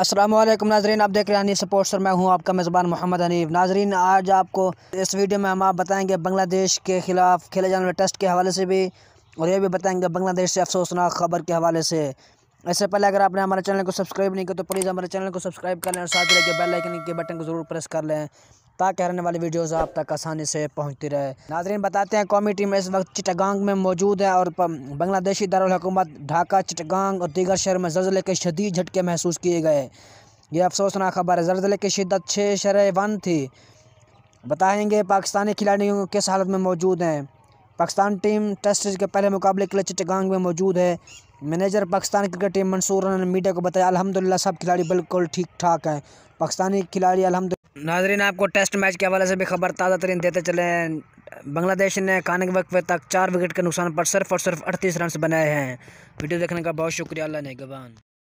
السلام علیکم ناظرین آپ دیکھ رہے ہیں سپورٹس اور میں ہوں آپ کا میزبان محمد حنیف ناظرین آج آپ کو اس ویڈیو میں ہم آپ بتائیں گے بنگلہ دیش کے خلاف کھیلے جانے والے ٹیسٹ کے حوالے سے بھی اور یہ بھی بتائیں گے بنگلہ دیش سے افسوسناک خبر کے حوالے سے اس سے پہلے اگر آپ نے ہمارے چینل کو سبسکرائب نہیں کیا تو پلیز ہمارے چینل کو سبسکرائب کر لیں اور ساتھ لے کے بیل لائکن کے بٹن کو ضرور پریس کر لیں تاکہ رہنے والی ویڈیوز آپ تک آسانی سے پہنچتی رہے ناظرین بتاتے ہیں قومی ٹیم اس وقت چٹگانگ میں موجود ہے اور بنگلہ دیشی دارالحکومت ڈھاکہ چٹگانگ اور دیگر شہر میں زلزلے کے شدید جھٹکے محسوس کیے گئے یہ افسوسناک خبر ہے زلزلے کی شدت چھ شرح ون تھی بتائیں گے پاکستانی کھلاڑیوں کس حالت میں موجود ہیں پاکستان ٹیم ٹیسٹ کے پہلے مقابلے کے لیے چٹگانگ میں موجود ہے manager Pakistan cricket team Mansoor نے میڈیا کو بتایا الحمدللہ سب کھلاڑی بالکل ٹھیک ٹھاک ہیں پاکستانی کھلاڑی الحمد ناظرین آپ کو ٹیسٹ میچ کے حوالے سے بھی خبر تازہ ترین دیتے چلیں بنگلہ دیش نے کانک وقفے تک چار وکٹ کے نقصان پر صرف اور صرف اڑتیس رنز بنائے ہیں ویڈیو دیکھنے کا بہت شکریہ اللہ نے گوان